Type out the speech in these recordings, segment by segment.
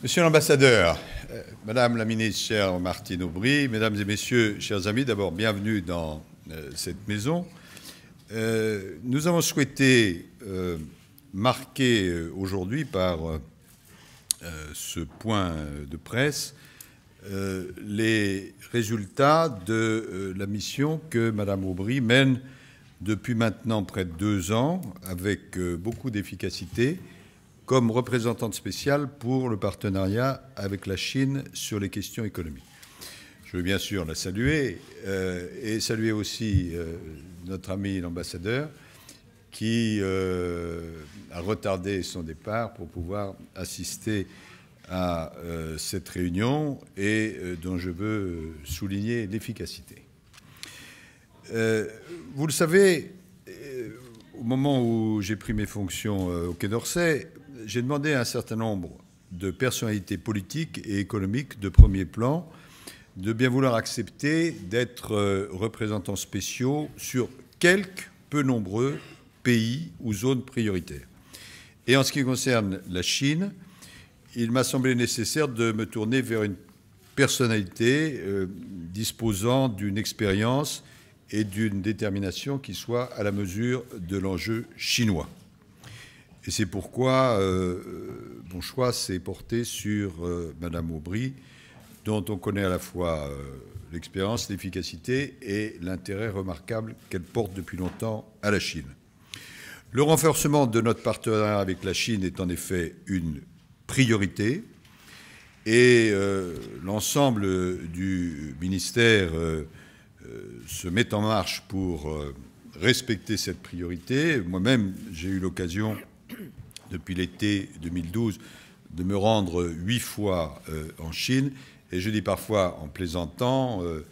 Monsieur l'ambassadeur, euh, Madame la ministre, chère Martine Aubry, Mesdames et Messieurs, chers amis, d'abord bienvenue dans euh, cette maison. Euh, nous avons souhaité marquer aujourd'hui par ce point de presse les résultats de la mission que Madame Aubry mène depuis maintenant près de deux ans avec beaucoup d'efficacité comme représentante spéciale pour le partenariat avec la Chine sur les questions économiques. Je veux bien sûr la saluer euh, et saluer aussi euh, notre ami l'ambassadeur qui euh, a retardé son départ pour pouvoir assister à cette réunion et dont je veux souligner l'efficacité. vous le savez, au moment où j'ai pris mes fonctions au Quai d'Orsay, j'ai demandé à un certain nombre de personnalités politiques et économiques de premier plan de bien vouloir accepter d'être euh, représentants spéciaux sur quelques peu nombreux pays ou zones prioritaires. Et en ce qui concerne la Chine, il m'a semblé nécessaire de me tourner vers une personnalité euh, disposant d'une expérience et d'une détermination qui soit à la mesure de l'enjeu chinois. Et c'est pourquoi euh, mon choix s'est porté sur Mme euh, Madame Aubry, dont on connaît à la fois euh, l'expérience, l'efficacité et l'intérêt remarquable qu'elle porte depuis longtemps à la Chine. Le renforcement de notre partenariat avec la Chine est en effet une priorité et l'ensemble du ministère se met en marche pour respecter cette priorité. Moi-même, j'ai eu l'occasion depuis l'été 2012 de me rendre huit fois euh, en Chine. Et je dis parfois, en plaisantant, euh,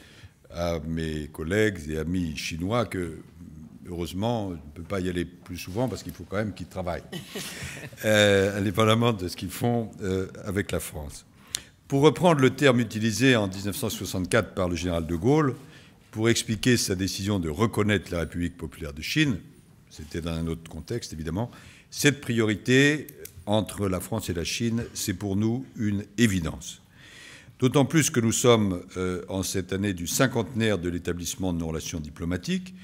à mes collègues et amis chinois que, heureusement, je ne peux pas y aller plus souvent parce qu'il faut quand même qu'ils travaillent, euh, indépendamment de ce qu'ils font euh, avec la France. Pour reprendre le terme utilisé en 1964 par le général de Gaulle, pour expliquer sa décision de reconnaître la République populaire de Chine, c'était dans un autre contexte évidemment, cette priorité entre la France et la Chine, c'est pour nous une évidence. D'autant plus que nous sommes euh, en cette année du cinquantenaire de l'établissement de nos relations diplomatiques,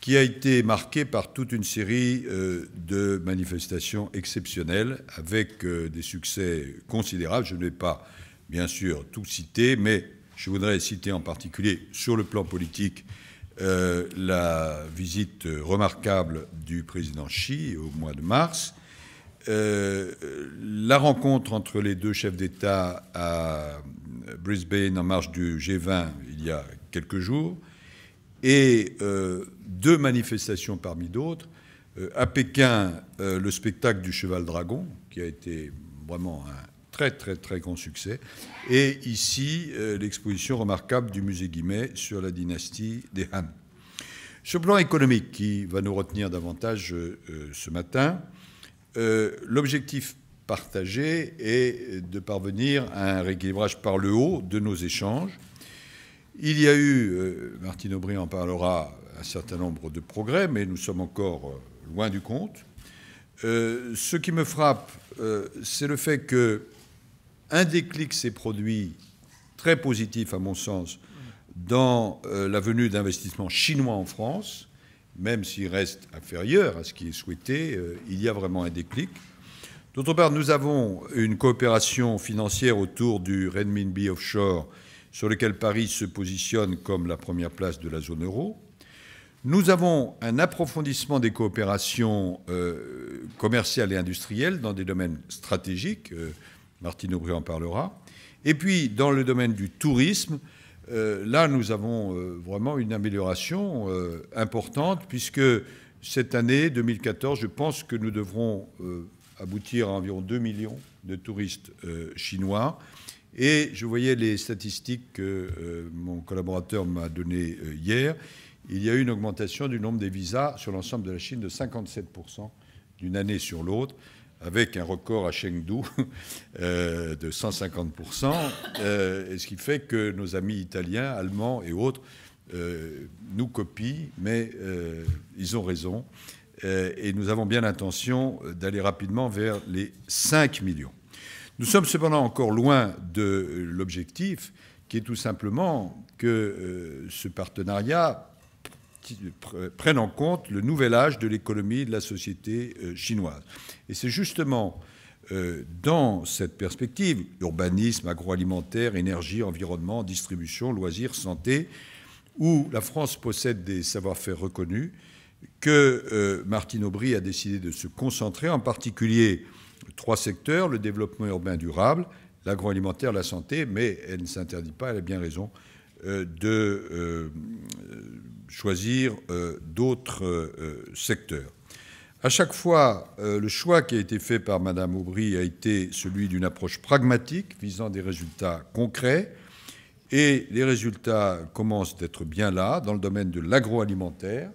qui a été marqué par toute une série euh, de manifestations exceptionnelles, avec euh, des succès considérables. Je ne vais pas, bien sûr, tout citer, mais je voudrais citer en particulier, sur le plan politique, euh, la visite remarquable du président Xi au mois de mars, euh, la rencontre entre les deux chefs d'État à Brisbane en marge du G20 il y a quelques jours, et euh, deux manifestations parmi d'autres. à Pékin, le spectacle du cheval dragon, qui a été vraiment un, très très très grand succès. Et ici, euh, l'exposition remarquable du musée Guimet sur la dynastie des Han. Sur plan économique, qui va nous retenir davantage euh, euh, ce matin, l'objectif partagé est de parvenir à un rééquilibrage par le haut de nos échanges. Il y a eu, Martine Aubry en parlera, un certain nombre de progrès, mais nous sommes encore loin du compte. ce qui me frappe, c'est le fait que un déclic s'est produit, très positif à mon sens, dans euh, la venue d'investissements chinois en France, même s'il reste inférieur à ce qui est souhaité, euh, il y a vraiment un déclic. D'autre part, nous avons une coopération financière autour du renminbi offshore, sur lequel Paris se positionne comme la première place de la zone euro. Nous avons un approfondissement des coopérations euh, commerciales et industrielles dans des domaines stratégiques. Martine Aubry en parlera. Et puis, dans le domaine du tourisme, euh, là, nous avons euh, vraiment une amélioration euh, importante, puisque cette année 2014, je pense que nous devrons aboutir à environ 2 millions de touristes chinois. Et je voyais les statistiques que mon collaborateur m'a données hier. Il y a eu une augmentation du nombre des visas sur l'ensemble de la Chine de 57% d'une année sur l'autre avec un record à Chengdu euh, de 150%, euh, ce qui fait que nos amis italiens, allemands et autres euh, nous copient, mais ils ont raison. et nous avons bien l'intention d'aller rapidement vers les 5 millions. Nous sommes cependant encore loin de l'objectif, qui est tout simplement que ce partenariat prennent en compte le nouvel âge de l'économie et de la société euh, chinoise. Et c'est justement euh, dans cette perspective, urbanisme, agroalimentaire, énergie, environnement, distribution, loisirs, santé, où la France possède des savoir-faire reconnus, que euh, Martine Aubry a décidé de se concentrer, en particulier trois secteurs, le développement urbain durable, l'agroalimentaire, la santé, mais elle ne s'interdit pas, elle a bien raison, euh, de euh, euh, choisir d'autres secteurs. À chaque fois, le choix qui a été fait par Madame Aubry a été celui d'une approche pragmatique visant des résultats concrets. Et les résultats commencent d'être bien là dans le domaine de l'agroalimentaire.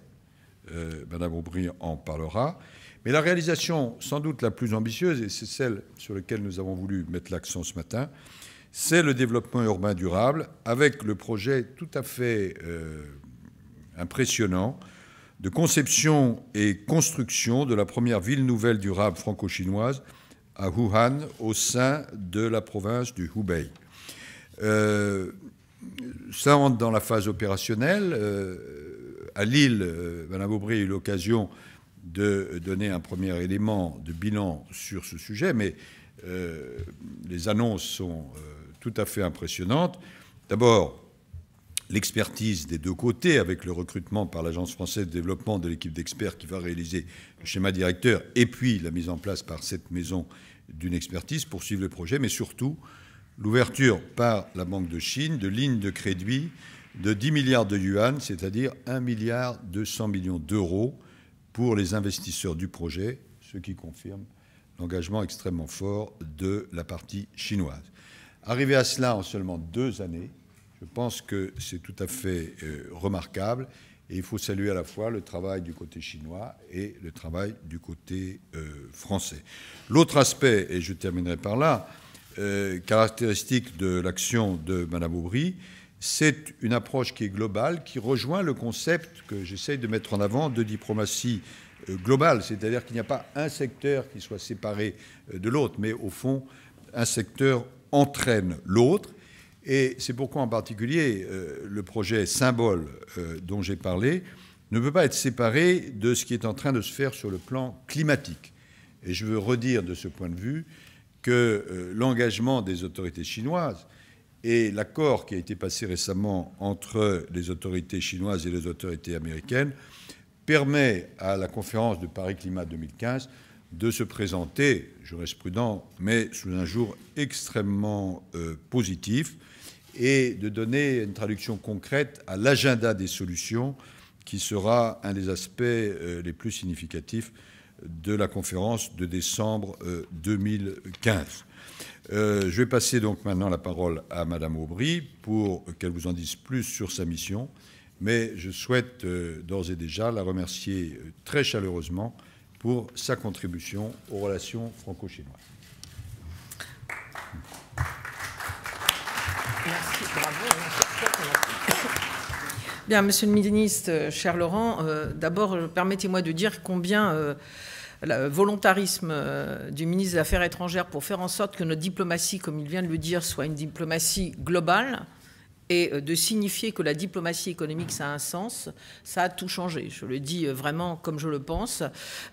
Mme Madame Aubry en parlera. Mais la réalisation sans doute la plus ambitieuse, et c'est celle sur laquelle nous avons voulu mettre l'accent ce matin, c'est le développement urbain durable, avec le projet tout à fait euh, impressionnant de conception et construction de la première ville nouvelle durable franco-chinoise à Wuhan, au sein de la province du Hubei. Euh, ça entre dans la phase opérationnelle. Euh, à Lille, Mme Aubry a eu l'occasion de donner un premier élément de bilan sur ce sujet, mais les annonces sont tout à fait impressionnante. D'abord, l'expertise des deux côtés avec le recrutement par l'Agence française de développement de l'équipe d'experts qui va réaliser le schéma directeur et puis la mise en place par cette maison d'une expertise pour suivre le projet, mais surtout l'ouverture par la Banque de Chine de lignes de crédit de 10 milliards de yuan, c'est-à-dire un milliard 200 millions d'euros pour les investisseurs du projet, ce qui confirme l'engagement extrêmement fort de la partie chinoise. Arrivé à cela en seulement deux années, je pense que c'est tout à fait euh, remarquable et il faut saluer à la fois le travail du côté chinois et le travail du côté euh, français. L'autre aspect, et je terminerai par là, euh, caractéristique de l'action de Mme Aubry, c'est une approche qui est globale, qui rejoint le concept que j'essaye de mettre en avant de diplomatie globale, c'est-à-dire qu'il n'y a pas un secteur qui soit séparé de l'autre, mais au fond, un secteur entraîne l'autre. Et c'est pourquoi en particulier euh, le projet symbole euh, dont j'ai parlé ne peut pas être séparé de ce qui est en train de se faire sur le plan climatique. Et je veux redire de ce point de vue que euh, l'engagement des autorités chinoises et l'accord qui a été passé récemment entre les autorités chinoises et les autorités américaines permet à la conférence de Paris Climat 2015 de se présenter, je reste prudent, mais sous un jour extrêmement euh, positif, et de donner une traduction concrète à l'agenda des solutions, qui sera un des aspects euh, les plus significatifs de la conférence de décembre 2015. Euh, je vais passer donc maintenant la parole à Madame Aubry pour qu'elle vous en dise plus sur sa mission, mais je souhaite d'ores et déjà la remercier très chaleureusement pour sa contribution aux relations franco-chinoises. Merci, bravo, Bien, Monsieur le ministre, euh, cher Laurent, euh, d'abord, euh, permettez-moi de dire combien le volontarisme du ministre des Affaires étrangères pour faire en sorte que notre diplomatie, comme il vient de le dire, soit une diplomatie globale, et euh, de signifier que la diplomatie économique, ça a un sens, ça a tout changé. Je le dis euh, vraiment comme je le pense.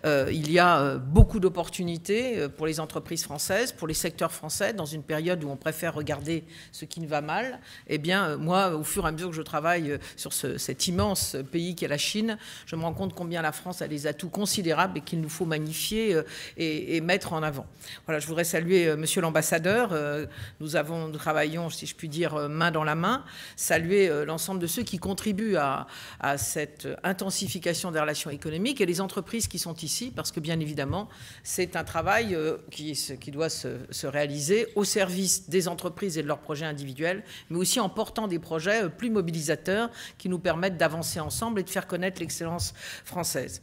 Euh, il y a beaucoup d'opportunités pour les entreprises françaises, pour les secteurs français, dans une période où on préfère regarder ce qui ne va mal. Eh bien, moi, au fur et à mesure que je travaille sur cet immense pays qu'est la Chine, je me rends compte combien la France a des atouts considérables et qu'il nous faut magnifier et, et, mettre en avant. Voilà, je voudrais saluer Monsieur l'ambassadeur. Nous avons, nous travaillons, si je puis dire, main dans la main saluer euh, l'ensemble de ceux qui contribuent à, cette intensification des relations économiques et les entreprises qui sont ici, parce que bien évidemment, c'est un travail euh, qui, doit se, réaliser au service des entreprises et de leurs projets individuels, mais aussi en portant des projets euh, plus mobilisateurs qui nous permettent d'avancer ensemble et de faire connaître l'excellence française.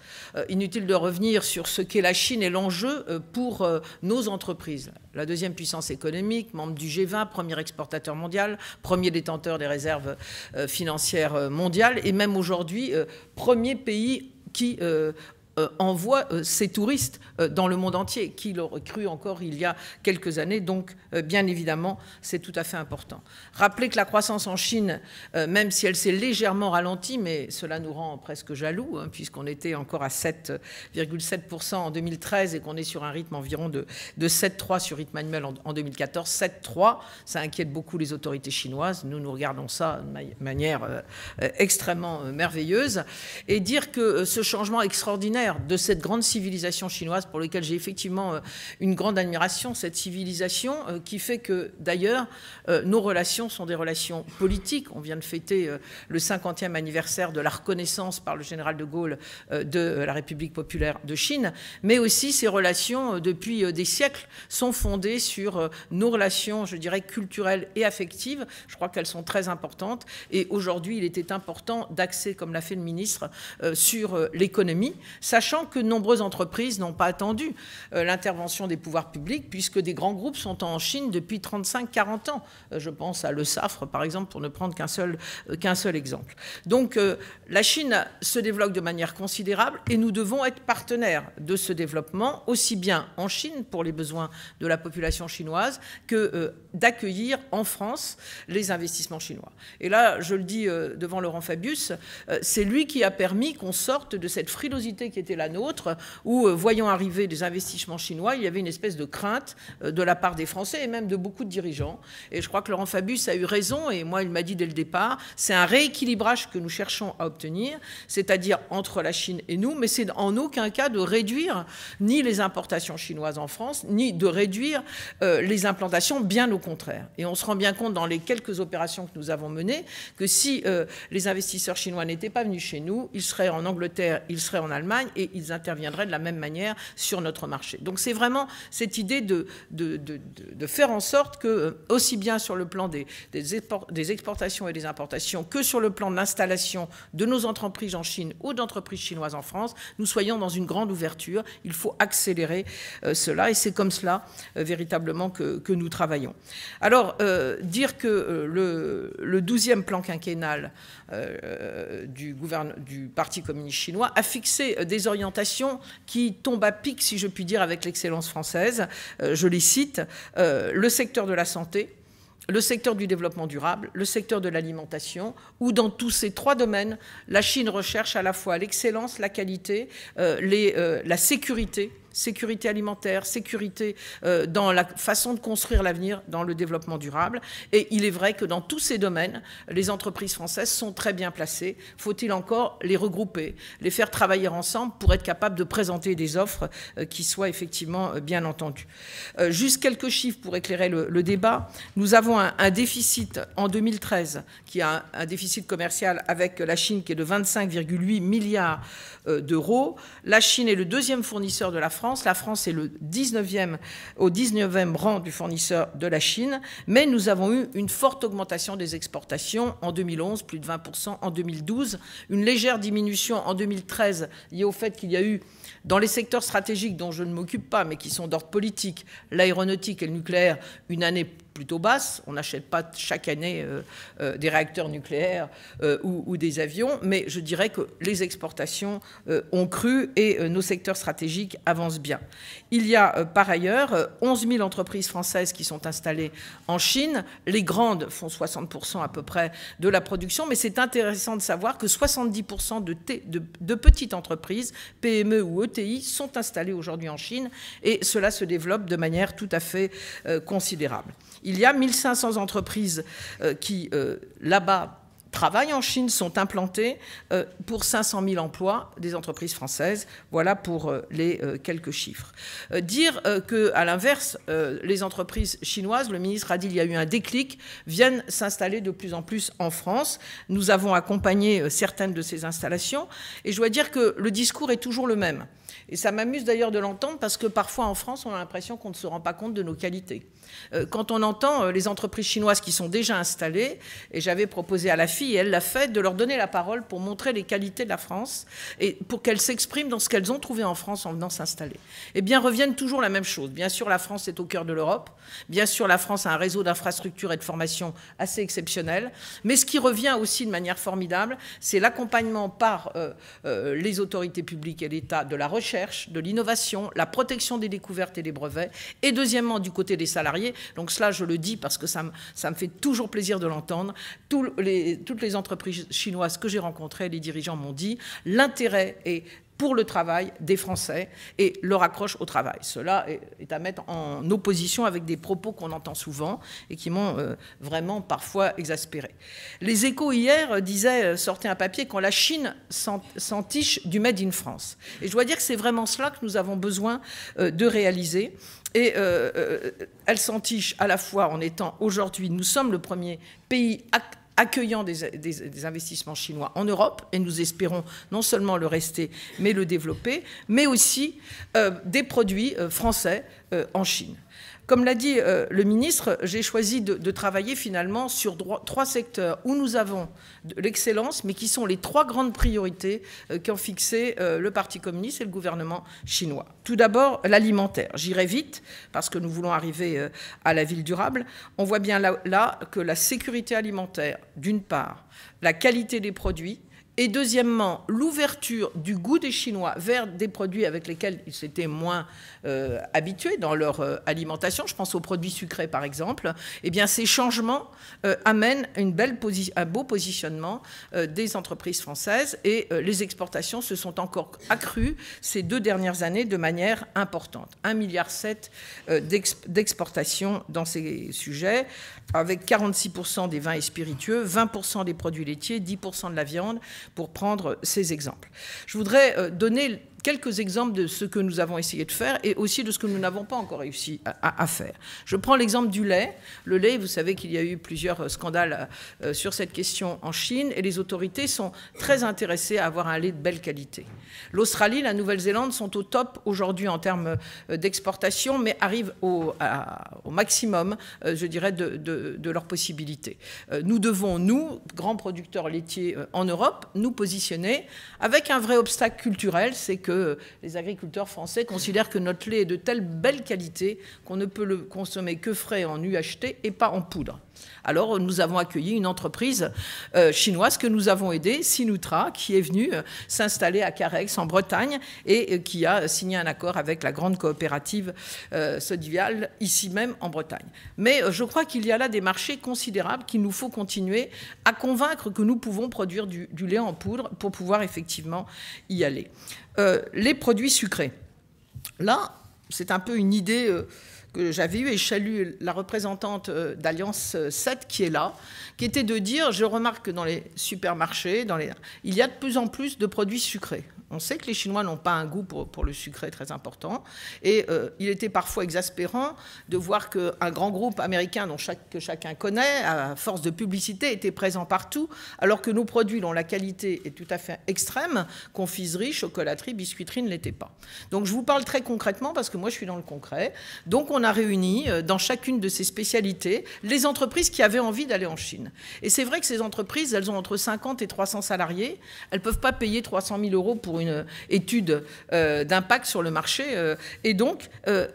Inutile de revenir sur ce qu'est la Chine et l'enjeu pour nos entreprises la deuxième puissance économique, membre du G20, premier exportateur mondial, premier détenteur des réserves euh, financières euh, mondiales, et même aujourd'hui, euh, premier pays qui euh, envoie euh, ces touristes euh, dans le monde entier, qui l'ont cru encore il y a quelques années. Donc, bien évidemment, c'est tout à fait important. Rappelez que la croissance en Chine, même si elle s'est légèrement ralentie, mais cela nous rend presque jaloux, hein, puisqu'on était encore à 7,7% en 2013 et qu'on est sur un rythme environ de, 7,3 sur rythme annuel en 2014. 7,3, ça inquiète beaucoup les autorités chinoises. Nous, nous regardons ça de manière extrêmement merveilleuse. Et dire que ce changement extraordinaire de cette grande civilisation chinoise pour laquelle j'ai effectivement euh, une grande admiration, cette civilisation euh, qui fait que d'ailleurs euh, nos relations sont des relations politiques. On vient de fêter le 50e anniversaire de la reconnaissance par le général de Gaulle de la République populaire de Chine, mais aussi ces relations depuis des siècles sont fondées sur nos relations, je dirais, culturelles et affectives. Je crois qu'elles sont très importantes et aujourd'hui il était important d'axer, comme l'a fait le ministre, sur l'économie sachant que nombreuses entreprises n'ont pas attendu euh, l'intervention des pouvoirs publics, puisque des grands groupes sont en Chine depuis 35-40 ans. Euh, je pense à Le Safre, par exemple, pour ne prendre qu'un seul, euh, qu'un seul exemple. Donc la Chine se développe de manière considérable et nous devons être partenaires de ce développement, aussi bien en Chine pour les besoins de la population chinoise que d'accueillir en France les investissements chinois. Et là, je le dis devant Laurent Fabius, c'est lui qui a permis qu'on sorte de cette frilosité qui est était la nôtre, où, euh, voyant arriver des investissements chinois, il y avait une espèce de crainte euh, de la part des Français et même de beaucoup de dirigeants. Et je crois que Laurent Fabius a eu raison, et moi, il m'a dit dès le départ, c'est un rééquilibrage que nous cherchons à obtenir, c'est-à-dire entre la Chine et nous, mais c'est en aucun cas de réduire ni les importations chinoises en France, ni de réduire euh, les implantations, bien au contraire. Et on se rend bien compte dans les quelques opérations que nous avons menées que si les investisseurs chinois n'étaient pas venus chez nous, ils seraient en Angleterre, ils seraient en Allemagne, et ils interviendraient de la même manière sur notre marché. Donc c'est vraiment cette idée de, de, faire en sorte que, euh, aussi bien sur le plan des, des, exportations et des importations que sur le plan de l'installation de nos entreprises en Chine ou d'entreprises chinoises en France, nous soyons dans une grande ouverture. Il faut accélérer euh, cela et c'est comme cela euh, véritablement que, nous travaillons. Alors, dire que le, le 12e plan quinquennal du, du Parti communiste chinois a fixé des orientations qui tombent à pic, si je puis dire, avec l'excellence française. Euh, je les cite. Euh, le secteur de la santé, le secteur du développement durable, le secteur de l'alimentation, où dans tous ces trois domaines, la Chine recherche à la fois l'excellence, la qualité, euh, la sécurité sécurité alimentaire, sécurité euh, dans la façon de construire l'avenir, dans le développement durable. Et il est vrai que dans tous ces domaines, les entreprises françaises sont très bien placées. Faut-il encore les regrouper, les faire travailler ensemble pour être capable de présenter des offres euh, qui soient effectivement euh, bien entendues. juste quelques chiffres pour éclairer le, débat. Nous avons un, déficit en 2013 qui a un, un déficit commercial avec la Chine qui est de 25,8 milliards d'euros. La Chine est le deuxième fournisseur de la France la France est le 19e, au 19e rang du fournisseur de la Chine, mais nous avons eu une forte augmentation des exportations en 2011, plus de 20% en 2012, une légère diminution en 2013 liée au fait qu'il y a eu, dans les secteurs stratégiques dont je ne m'occupe pas, mais qui sont d'ordre politique, l'aéronautique et le nucléaire, une année plutôt basse. On n'achète pas chaque année euh, euh, des réacteurs nucléaires euh, ou, des avions, mais je dirais que les exportations ont cru et nos secteurs stratégiques avancent bien. Il y a par ailleurs 11 000 entreprises françaises qui sont installées en Chine. Les grandes font 60% à peu près de la production, mais c'est intéressant de savoir que 70% de, petites entreprises, PME ou ETI, sont installées aujourd'hui en Chine et cela se développe de manière tout à fait considérable. Il y a 1500 entreprises euh, qui, euh, là-bas, travaillent en Chine, sont implantées euh, pour 500 000 emplois des entreprises françaises. Voilà pour les quelques chiffres. dire que, à l'inverse, les entreprises chinoises, le ministre a dit qu'il y a eu un déclic, viennent s'installer de plus en plus en France. Nous avons accompagné certaines de ces installations et je dois dire que le discours est toujours le même. Et ça m'amuse d'ailleurs de l'entendre parce que parfois en France, on a l'impression qu'on ne se rend pas compte de nos qualités. Euh, quand on entend euh, les entreprises chinoises qui sont déjà installées, et j'avais proposé à la fille, et elle l'a fait, de leur donner la parole pour montrer les qualités de la France et pour qu'elles s'expriment dans ce qu'elles ont trouvé en France en venant s'installer. Eh bien, reviennent toujours la même chose. Bien sûr, la France est au cœur de l'Europe. Bien sûr, la France a un réseau d'infrastructures et de formation assez exceptionnel. Mais ce qui revient aussi de manière formidable, c'est l'accompagnement par euh, les autorités publiques et l'État de la recherche, de l'innovation, la protection des découvertes et des brevets, et deuxièmement, du côté des salariés, donc cela, je le dis parce que ça me, fait toujours plaisir de l'entendre. toutes les entreprises chinoises que j'ai rencontrées, les dirigeants m'ont dit, l'intérêt est pour le travail des Français et leur accroche au travail. Cela est à mettre en opposition avec des propos qu'on entend souvent et qui m'ont euh, vraiment parfois exaspéré. Les échos hier disaient, euh, sortez un papier, quand la Chine s'entiche du Made in France. Et je dois dire que c'est vraiment cela que nous avons besoin euh, de réaliser. Et euh, euh elle s'entiche à la fois en étant aujourd'hui, nous sommes le premier pays accueillant des, investissements chinois en Europe, et nous espérons non seulement le rester, mais le développer, mais aussi euh, des produits euh, français en Chine. Comme l'a dit euh, le ministre, j'ai choisi de, travailler finalement sur trois secteurs où nous avons de l'excellence, mais qui sont les trois grandes priorités euh, qu'ont fixées euh, le Parti communiste et le gouvernement chinois. Tout d'abord, l'alimentaire. J'irai vite, parce que nous voulons arriver à la ville durable. On voit bien là que la sécurité alimentaire, d'une part, la qualité des produits, et deuxièmement, l'ouverture du goût des Chinois vers des produits avec lesquels ils s'étaient moins euh, habitués dans leur euh, alimentation, je pense aux produits sucrés par exemple, eh bien ces changements euh, amènent une un beau positionnement des entreprises françaises et les exportations se sont encore accrues ces deux dernières années de manière importante. 1,7 milliard d'exportations dans ces sujets, avec 46% des vins et spiritueux, 20% des produits laitiers, 10% de la viande, pour prendre ces exemples. Je voudrais euh, donner quelques exemples de ce que nous avons essayé de faire et aussi de ce que nous n'avons pas encore réussi à, faire. Je prends l'exemple du lait. Le lait, vous savez qu'il y a eu plusieurs euh, scandales euh, sur cette question en Chine et les autorités sont très intéressées à avoir un lait de belle qualité. L'Australie, la Nouvelle-Zélande sont au top aujourd'hui en termes euh, d'exportation, mais arrivent au, maximum, je dirais, de, leurs possibilités. nous devons, nous, grands producteurs laitiers en Europe, nous positionner avec un vrai obstacle culturel, c'est que les agriculteurs français considèrent que notre lait est de telle belle qualité qu'on ne peut le consommer que frais en UHT et pas en poudre. Alors euh, nous avons accueilli une entreprise euh, chinoise que nous avons aidée, Sinutra, qui est venue euh, s'installer à Carex en Bretagne et qui a signé un accord avec la grande coopérative Sodivial ici même en Bretagne. Mais je crois qu'il y a là des marchés considérables qu'il nous faut continuer à convaincre que nous pouvons produire du, du lait en poudre pour pouvoir effectivement y aller. les produits sucrés. Là, c'est un peu une idée que j'avais eu et je salue la représentante euh, d'Alliance 7 euh, qui est là, qui était de dire, je remarque que dans les supermarchés, dans les, il y a de plus en plus de produits sucrés. On sait que les Chinois n'ont pas un goût pour, le sucré très important. Et euh, il était parfois exaspérant de voir qu'un grand groupe américain dont que chacun connaît, à force de publicité, était présent partout, alors que nos produits dont la qualité est tout à fait extrême, confiserie, chocolaterie, biscuiterie, ne l'étaient pas. Donc je vous parle très concrètement parce que moi je suis dans le concret. Donc on a réuni euh, dans chacune de ces spécialités les entreprises qui avaient envie d'aller en Chine. Et c'est vrai que ces entreprises, elles ont entre 50 et 300 salariés. Elles ne peuvent pas payer 300 000 euros pour une euh, étude euh, d'impact sur le marché. et donc,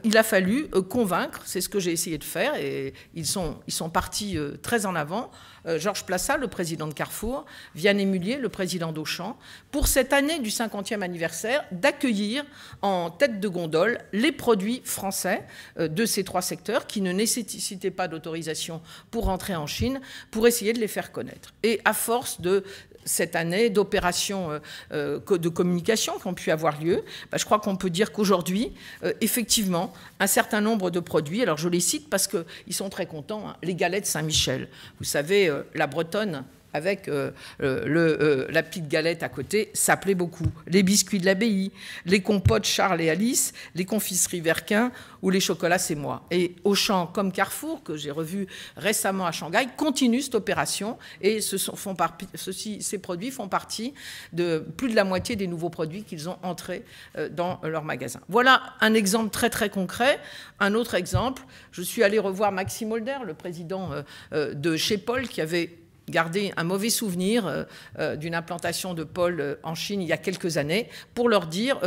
il a fallu convaincre, c'est ce que j'ai essayé de faire, et ils sont, ils sont partis très en avant. Georges Plassa, le président de Carrefour, Vianney Mullier, le président d'Auchan, pour cette année du 50e anniversaire, d'accueillir en tête de gondole les produits français de de ces trois secteurs qui ne nécessitaient pas d'autorisation pour rentrer en Chine, pour essayer de les faire connaître. Et à force de cette année d'opérations euh, euh, de communication qui ont pu avoir lieu, bah, je crois qu'on peut dire qu'aujourd'hui, euh, effectivement, un certain nombre de produits, alors je les cite parce qu'ils sont très contents, hein, les galettes Saint-Michel, vous savez, la bretonne avec euh, euh, euh, la petite galette à côté, ça plaît beaucoup. Les biscuits de l'abbaye, les compotes Charles et Alice, les confiseries Verquin ou les chocolats C'est moi. Et Auchan comme Carrefour, que j'ai revu récemment à Shanghai, continue cette opération et ce sont, font par, ceci, ces produits font partie de plus de la moitié des nouveaux produits qu'ils ont entrés dans leur magasin. Voilà un exemple très très concret. Un autre exemple, je suis allé revoir Maxime Holder, le président de chez Paul, qui avait garder un mauvais souvenir euh, euh, d'une implantation de Paul euh, en Chine il y a quelques années, pour leur dire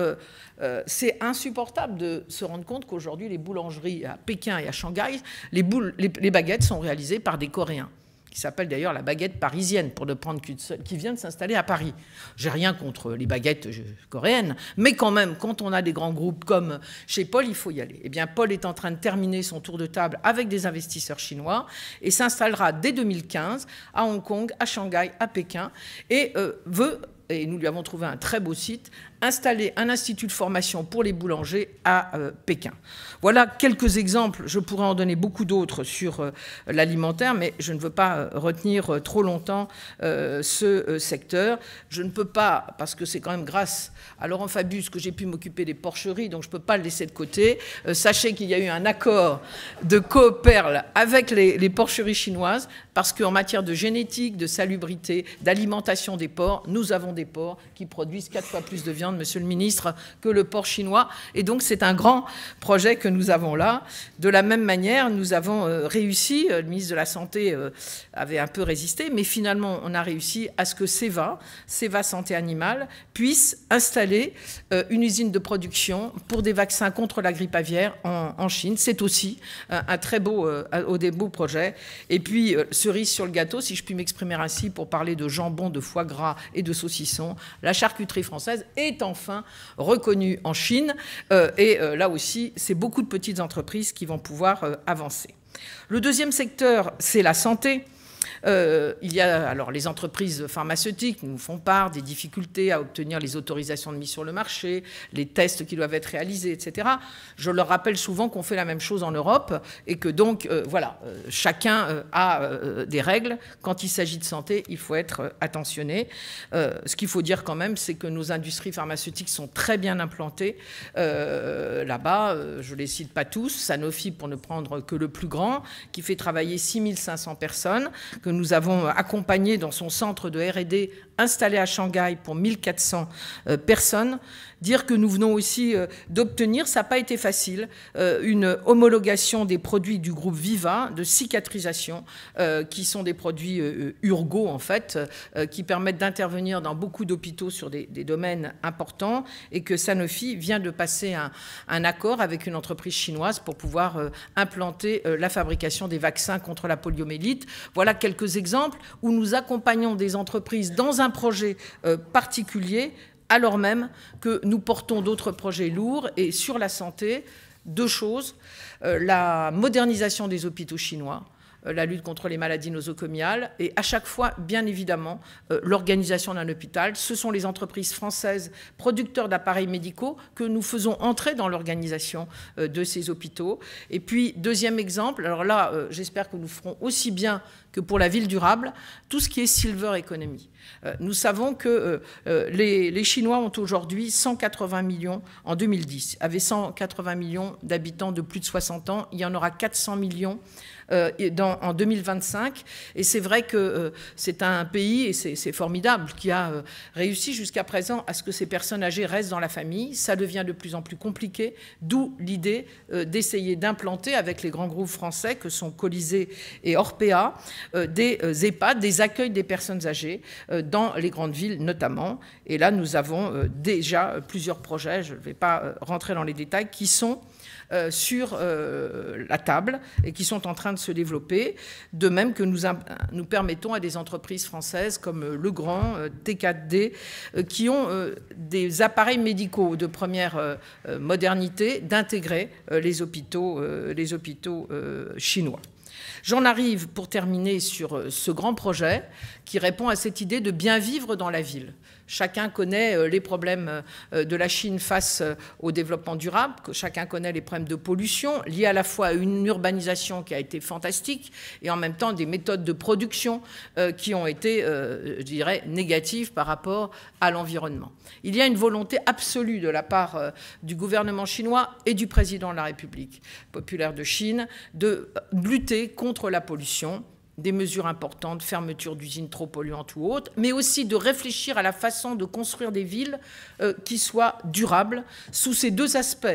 c'est insupportable de se rendre compte qu'aujourd'hui les boulangeries à Pékin et à Shanghai, les baguettes sont réalisées par des Coréens qui s'appelle d'ailleurs la baguette parisienne, pour ne prendre qu'une seule, qui vient de s'installer à Paris. J'ai rien contre les baguettes euh, coréennes, mais quand même, quand on a des grands groupes comme chez Paul, il faut y aller. Eh bien, Paul est en train de terminer son tour de table avec des investisseurs chinois et s'installera dès 2015 à Hong Kong, à Shanghai, à Pékin, et euh, veut, et nous lui avons trouvé un très beau site, installer un institut de formation pour les boulangers à euh, Pékin. Voilà quelques exemples, je pourrais en donner beaucoup d'autres sur euh, l'alimentaire, mais je ne veux pas euh, retenir trop longtemps ce secteur. Je ne peux pas, parce que c'est quand même grâce à Laurent Fabius que j'ai pu m'occuper des porcheries, donc je ne peux pas le laisser de côté. sachez qu'il y a eu un accord de coopère avec les, les porcheries chinoises, parce qu'en matière de génétique, de salubrité, d'alimentation des porcs, nous avons des porcs qui produisent quatre fois plus de viande Monsieur le ministre que le port chinois. Et donc c'est un grand projet que nous avons là. De la même manière, nous avons euh, réussi, euh, le ministre de la Santé euh, avait un peu résisté, mais finalement on a réussi à ce que SEVA, SEVA Santé Animale, puisse installer une usine de production pour des vaccins contre la grippe aviaire en, Chine. C'est aussi un, très beau, au Et puis, cerise sur le gâteau, si je puis m'exprimer ainsi, pour parler de jambon, de foie gras et de saucisson, la charcuterie française est enfin reconnu en Chine. Euh, et euh, là aussi, c'est beaucoup de petites entreprises qui vont pouvoir euh, avancer. Le deuxième secteur, c'est la santé. Euh, il y a alors les entreprises pharmaceutiques nous font part des difficultés à obtenir les autorisations de mise sur le marché, les tests qui doivent être réalisés, etc. Je leur rappelle souvent qu'on fait la même chose en Europe et que donc euh, voilà, euh, chacun a des règles. Quand il s'agit de santé, il faut être attentionné. ce qu'il faut dire quand même, c'est que nos industries pharmaceutiques sont très bien implantées là-bas. je ne les cite pas tous. Sanofi pour ne prendre que le plus grand, qui fait travailler 6500 personnes, que nous avons accompagné dans son centre de RD installé à Shanghai pour 1400 euh, personnes. Dire que nous venons aussi euh, d'obtenir, ça n'a pas été facile, euh, une homologation des produits du groupe Viva de cicatrisation, qui sont des produits urgo, en fait, qui permettent d'intervenir dans beaucoup d'hôpitaux sur des, domaines importants, et que Sanofi vient de passer un, un accord avec une entreprise chinoise pour pouvoir implanter la fabrication des vaccins contre la poliomyélite. Voilà quelques exemples où nous accompagnons des entreprises dans un un projet euh, particulier, alors même que nous portons d'autres projets lourds et sur la santé, deux choses, euh, la modernisation des hôpitaux chinois euh, la lutte contre les maladies nosocomiales et à chaque fois, bien évidemment, l'organisation d'un hôpital. Ce sont les entreprises françaises producteurs d'appareils médicaux que nous faisons entrer dans l'organisation de ces hôpitaux. Et puis, deuxième exemple, alors là, j'espère que nous ferons aussi bien que pour la ville durable, tout ce qui est silver economy. Euh, nous savons que euh, euh, les, Chinois ont aujourd'hui 180 millions en 2010, avaient 180 millions d'habitants de plus de 60 ans. Il y en aura 400 millions en 2025. Et c'est vrai que c'est un pays, et c'est formidable, qui a réussi jusqu'à présent à ce que ces personnes âgées restent dans la famille. Ça devient de plus en plus compliqué, d'où l'idée d'essayer d'implanter avec les grands groupes français que sont Colisée et Orpea des EHPAD, des accueils des personnes âgées euh, dans les grandes villes notamment. Et là, nous avons euh, déjà plusieurs projets, je ne vais pas euh, rentrer dans les détails, qui sont sur la table et qui sont en train de se développer, de même que nous, nous permettons à des entreprises françaises comme Legrand, T4D, qui ont des appareils médicaux de première modernité d'intégrer les hôpitaux, les hôpitaux chinois. J'en arrive pour terminer sur euh, ce grand projet qui répond à cette idée de bien vivre dans la ville. Chacun connaît euh, les problèmes euh, de la Chine face euh, au développement durable, chacun connaît les problèmes de pollution liés à la fois à une urbanisation qui a été fantastique et en même temps des méthodes de production qui ont été, je dirais, négatives par rapport à l'environnement. Il y a une volonté absolue de la part du gouvernement chinois et du président de la République populaire de Chine de lutter contre la pollution des mesures importantes, fermeture d'usines trop polluantes ou autres, mais aussi de réfléchir à la façon de construire des villes euh, qui soient durables sous ces deux aspects.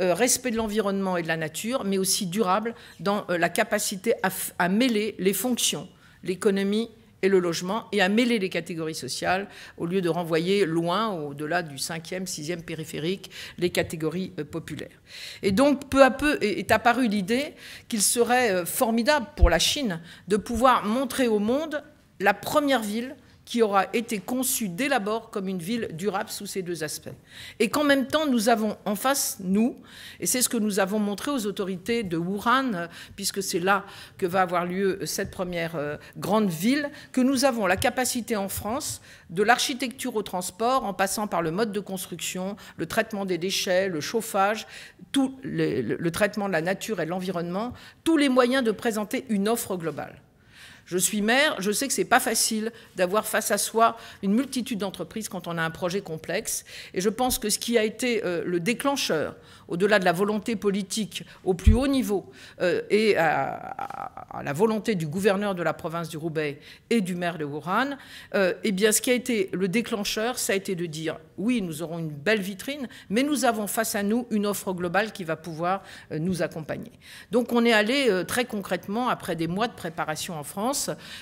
Euh, respect de l'environnement et de la nature, mais aussi durable dans euh, la capacité à, à mêler les fonctions, l'économie, et le logement et à mêler les catégories sociales au lieu de renvoyer loin, au-delà du 5e, 6e périphérique, les catégories euh, populaires. Et donc, peu à peu est apparue l'idée qu'il serait euh, formidable pour la Chine de pouvoir montrer au monde la première ville qui aura été conçue dès l'abord comme une ville durable sous ces deux aspects. Et qu'en même temps, nous avons en face, nous, et c'est ce que nous avons montré aux autorités de Wuhan, puisque c'est là que va avoir lieu cette première euh, grande ville, que nous avons la capacité en France de l'architecture au transport, en passant par le mode de construction, le traitement des déchets, le chauffage, tout le, le traitement de la nature et de l'environnement, tous les moyens de présenter une offre globale. Je suis maire, je sais que c'est pas facile d'avoir face à soi une multitude d'entreprises quand on a un projet complexe. Et je pense que ce qui a été euh, le déclencheur, au-delà de la volonté politique au plus haut niveau euh, et à, la volonté du gouverneur de la province du Roubaix et du maire de Wuhan, euh, eh bien, ce qui a été le déclencheur, ça a été de dire oui, nous aurons une belle vitrine, mais nous avons face à nous une offre globale qui va pouvoir nous accompagner. Donc, on est allé très concrètement après des mois de préparation en France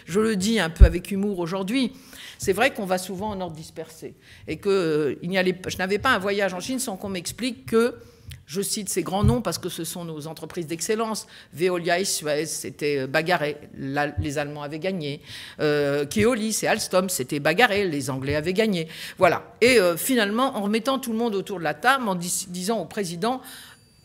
je le dis un peu avec humour aujourd'hui, c'est vrai qu'on va souvent en ordre dispersé. Et que euh, je n'avais pas un voyage en Chine sans qu'on m'explique que je cite ces grands noms parce que ce sont nos entreprises d'excellence. Veolia et Suez, c'était euh, bagarré. les Allemands avaient gagné. Euh, Keolis et Alstom, c'était bagarré. Les Anglais avaient gagné. Voilà. Et finalement, en remettant tout le monde autour de la table, en disant au président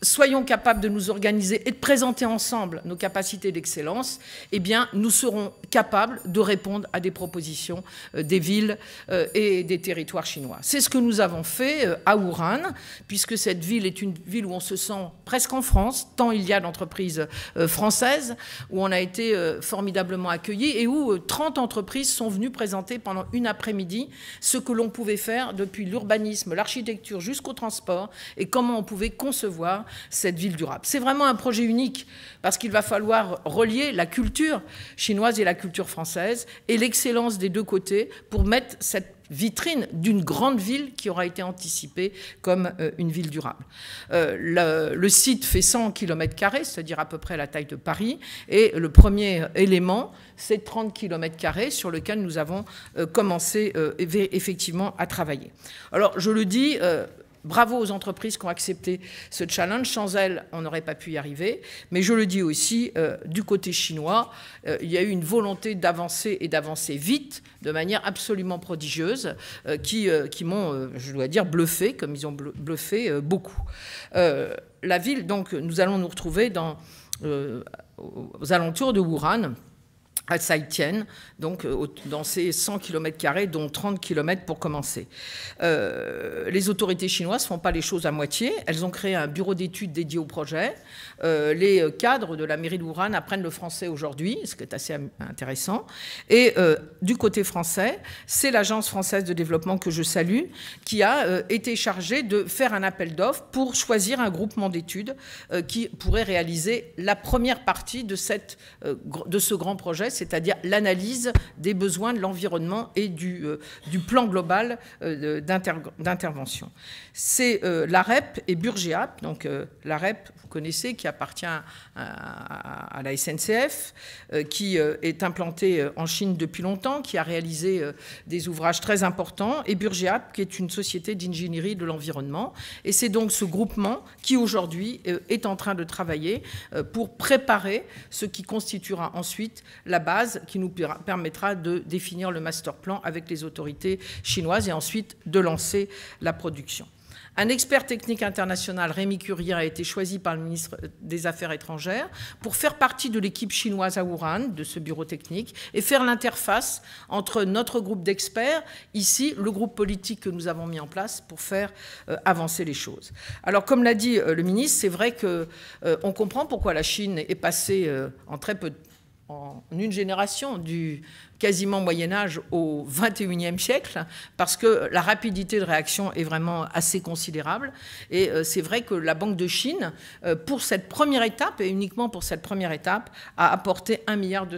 soyons capables de nous organiser et de présenter ensemble nos capacités d'excellence, eh bien, nous serons capables de répondre à des propositions euh, des villes euh, et des territoires chinois. C'est ce que nous avons fait euh, à Wuhan, puisque cette ville est une ville où on se sent presque en France, tant il y a d'entreprises françaises, où on a été formidablement accueillis et où 30 entreprises sont venues présenter pendant une après-midi ce que l'on pouvait faire depuis l'urbanisme, l'architecture jusqu'au transport et comment on pouvait concevoir cette ville durable. C'est vraiment un projet unique parce qu'il va falloir relier la culture chinoise et la culture française et l'excellence des deux côtés pour mettre cette vitrine d'une grande ville qui aura été anticipée comme euh, une ville durable. Euh, le, site fait 100 km, c'est-à-dire à peu près la taille de Paris, et le premier euh, élément, c'est 30 km sur lequel nous avons commencé effectivement à travailler. Alors, je le dis, Bravo aux entreprises qui ont accepté ce challenge. Sans elles, on n'aurait pas pu y arriver. Mais je le dis aussi, euh, du côté chinois, euh, il y a eu une volonté d'avancer et d'avancer vite, de manière absolument prodigieuse, euh, qui, m'ont, je dois dire, bluffé, comme ils ont bluffé beaucoup. la ville, donc, nous allons nous retrouver dans, aux alentours de Wuhan à Saïtienne, donc euh, dans ces 100 km, dont 30 km pour commencer. Euh, les autorités chinoises ne font pas les choses à moitié. Elles ont créé un bureau d'études dédié au projet. Euh, les cadres de la mairie de Wuhan apprennent le français aujourd'hui, ce qui est assez intéressant. Et du côté français, c'est l'Agence française de développement que je salue qui a été chargée de faire un appel d'offres pour choisir un groupement d'études qui pourrait réaliser la première partie de, cette, de ce grand projet c'est-à-dire l'analyse des besoins de l'environnement et du, euh, du, plan global euh, d'intervention. C'est euh, l'AREP et Burgeap, donc l'AREP, vous connaissez, qui appartient à, à la SNCF, qui est implantée en Chine depuis longtemps, qui a réalisé des ouvrages très importants, et Burgeap, qui est une société d'ingénierie de l'environnement. Et c'est donc ce groupement qui aujourd'hui est en train de travailler pour préparer ce qui constituera ensuite la base base qui nous permettra de définir le master plan avec les autorités chinoises et ensuite de lancer la production. Un expert technique international, Rémi Curier, a été choisi par le ministre des Affaires étrangères pour faire partie de l'équipe chinoise à Wuhan, de ce bureau technique, et faire l'interface entre notre groupe d'experts, ici le groupe politique que nous avons mis en place pour faire euh, avancer les choses. Alors, comme l'a dit euh, le ministre, c'est vrai qu'on euh, on comprend pourquoi la Chine est passée en très peu de temps en une génération du quasiment Moyen Âge au XXIe siècle, parce que la rapidité de réaction est vraiment assez considérable. Et euh, c'est vrai que la Banque de Chine, euh, pour cette première étape, et uniquement pour cette première étape, a apporté 1,2 milliard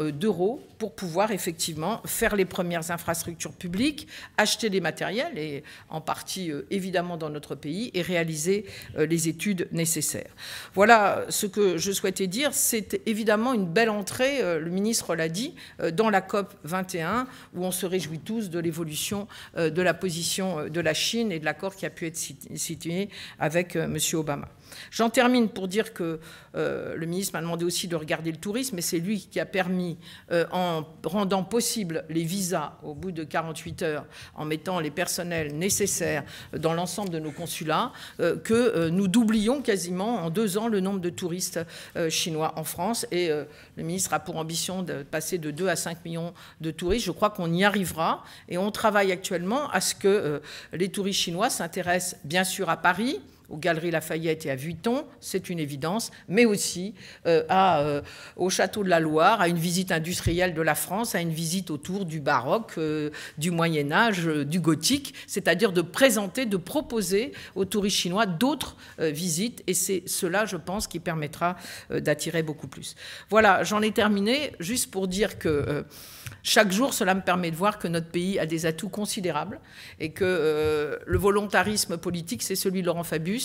euh, d'euros pour pouvoir effectivement faire les premières infrastructures publiques, acheter des matériels, et en partie évidemment dans notre pays, et réaliser les études nécessaires. Voilà ce que je souhaitais dire. C'est évidemment une belle entrée, le ministre l'a dit, euh, dans la COP 21, où on se réjouit tous de l'évolution euh, de la position euh, de la Chine et de l'accord qui a pu être situé avec M. Obama. J'en termine pour dire que euh, le ministre m'a demandé aussi de regarder le tourisme, et c'est lui qui a permis, euh, en rendant possible les visas au bout de 48 heures, en mettant les personnels nécessaires dans l'ensemble de nos consulats, euh, que nous doublions quasiment en deux ans le nombre de touristes chinois en France. Et le ministre a pour ambition de passer de 2 à 5 millions de touristes. Je crois qu'on y arrivera, et on travaille actuellement à ce que les touristes chinois s'intéressent bien sûr à Paris, aux Galeries Lafayette et à Vuitton, c'est une évidence, mais aussi euh, euh, au Château de la Loire, à une visite industrielle de la France, à une visite autour du baroque, euh, du Moyen Âge, du gothique, c'est-à-dire de présenter, de proposer aux touristes chinois d'autres visites, et c'est cela, je pense, qui permettra d'attirer beaucoup plus. Voilà, j'en ai terminé, juste pour dire que... Chaque jour, cela me permet de voir que notre pays a des atouts considérables et que le volontarisme politique, c'est celui de Laurent Fabius.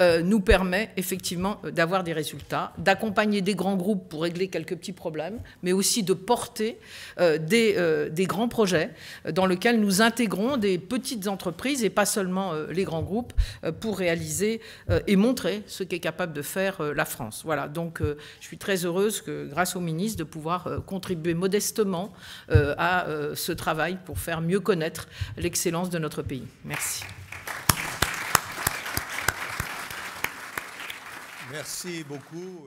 Euh, nous permet effectivement euh, d'avoir des résultats, d'accompagner des grands groupes pour régler quelques petits problèmes, mais aussi de porter euh, des, des, grands projets dans lesquels nous intégrons des petites entreprises et pas seulement les grands groupes pour réaliser et montrer ce qu'est capable de faire la France. Voilà, donc je suis très heureuse que grâce au ministre de pouvoir contribuer modestement à ce travail pour faire mieux connaître l'excellence de notre pays. Merci. Merci beaucoup.